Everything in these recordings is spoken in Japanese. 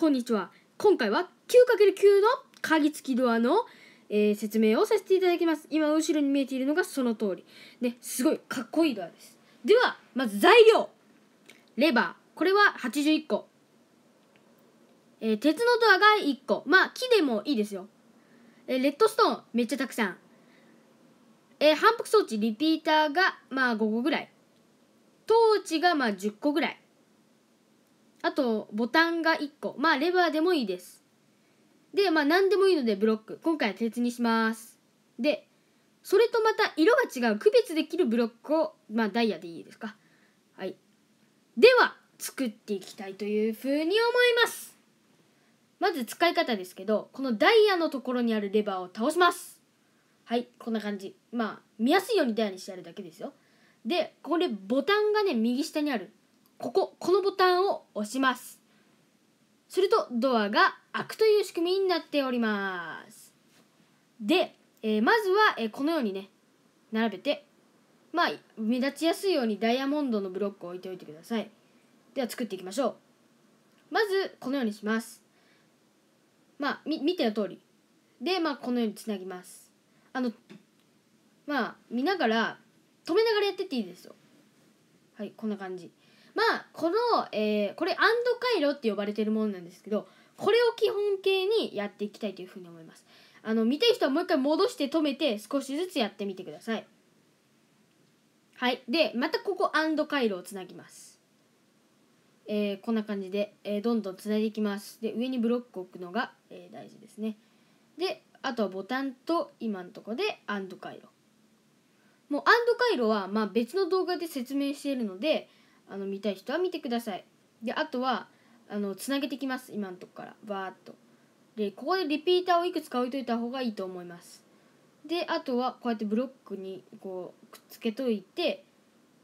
こんにちは。今回は 9×9 の鍵付きドアの、えー、説明をさせていただきます。今後ろに見えているのがその通り。ね、すごいかっこいいドアです。では、まず材料。レバー。これは81個。えー、鉄のドアが1個。まあ、木でもいいですよ。えー、レッドストーン、めっちゃたくさん。え反復装置、リピーターが、まあ、5個ぐらい。トーチが、まあ、10個ぐらい。あとボタンが1個まあレバーでもいいですでまあ何でもいいのでブロック今回は鉄にしますでそれとまた色が違う区別できるブロックをまあダイヤでいいですかはいでは作っていきたいというふうに思いますまず使い方ですけどこのダイヤのところにあるレバーを倒しますはいこんな感じまあ見やすいようにダイヤにしてあるだけですよでこれボタンがね右下にあるこここのボタンを押しますするとドアが開くという仕組みになっておりますで、えー、まずは、えー、このようにね並べてまあ目立ちやすいようにダイヤモンドのブロックを置いておいてくださいでは作っていきましょうまずこのようにしますまあ見ての通りでまあこのようにつなぎますあのまあ見ながら止めながらやってっていいですよはいこんな感じまあこの、えー、これアンド回路って呼ばれてるものなんですけどこれを基本形にやっていきたいというふうに思いますあの見たい人はもう一回戻して止めて少しずつやってみてくださいはいでまたここアンド回路をつなぎますえー、こんな感じで、えー、どんどんつないでいきますで上にブロックを置くのが、えー、大事ですねであとはボタンと今のとこでアンド回路もうアンド回路は、まあ、別の動画で説明しているのであの見たい人は見てくださいであとはあのつなげてきます今のとこからバーっとでここでリピーターをいくつか置いといた方がいいと思いますであとはこうやってブロックにこうくっつけといて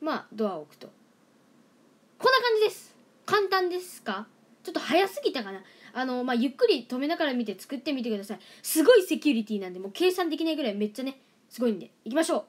まあドアを置くとこんな感じです簡単ですかちょっと早すぎたかなあのまあゆっくり止めながら見て作ってみてくださいすごいセキュリティなんでもう計算できないぐらいめっちゃねすごいんでいきましょう